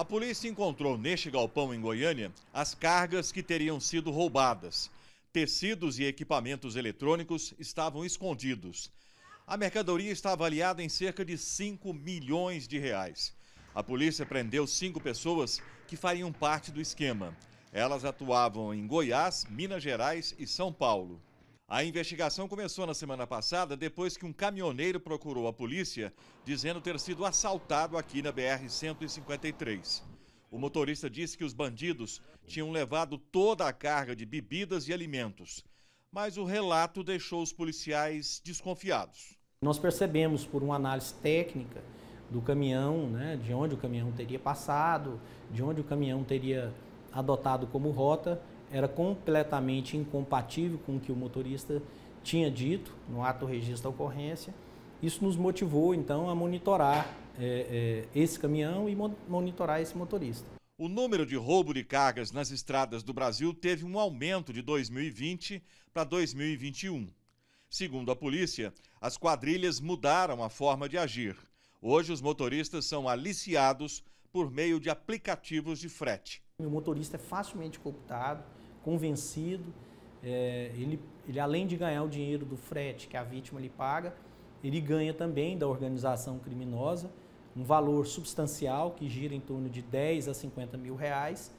A polícia encontrou neste galpão em Goiânia as cargas que teriam sido roubadas. Tecidos e equipamentos eletrônicos estavam escondidos. A mercadoria está avaliada em cerca de 5 milhões de reais. A polícia prendeu cinco pessoas que fariam parte do esquema. Elas atuavam em Goiás, Minas Gerais e São Paulo. A investigação começou na semana passada depois que um caminhoneiro procurou a polícia dizendo ter sido assaltado aqui na BR-153. O motorista disse que os bandidos tinham levado toda a carga de bebidas e alimentos, mas o relato deixou os policiais desconfiados. Nós percebemos por uma análise técnica do caminhão, né, de onde o caminhão teria passado, de onde o caminhão teria adotado como rota, era completamente incompatível com o que o motorista tinha dito no ato registro da ocorrência. Isso nos motivou, então, a monitorar é, é, esse caminhão e monitorar esse motorista. O número de roubo de cargas nas estradas do Brasil teve um aumento de 2020 para 2021. Segundo a polícia, as quadrilhas mudaram a forma de agir. Hoje, os motoristas são aliciados por meio de aplicativos de frete. O motorista é facilmente cooptado, convencido. É, ele, ele, além de ganhar o dinheiro do frete que a vítima lhe paga, ele ganha também da organização criminosa um valor substancial que gira em torno de 10 a 50 mil reais.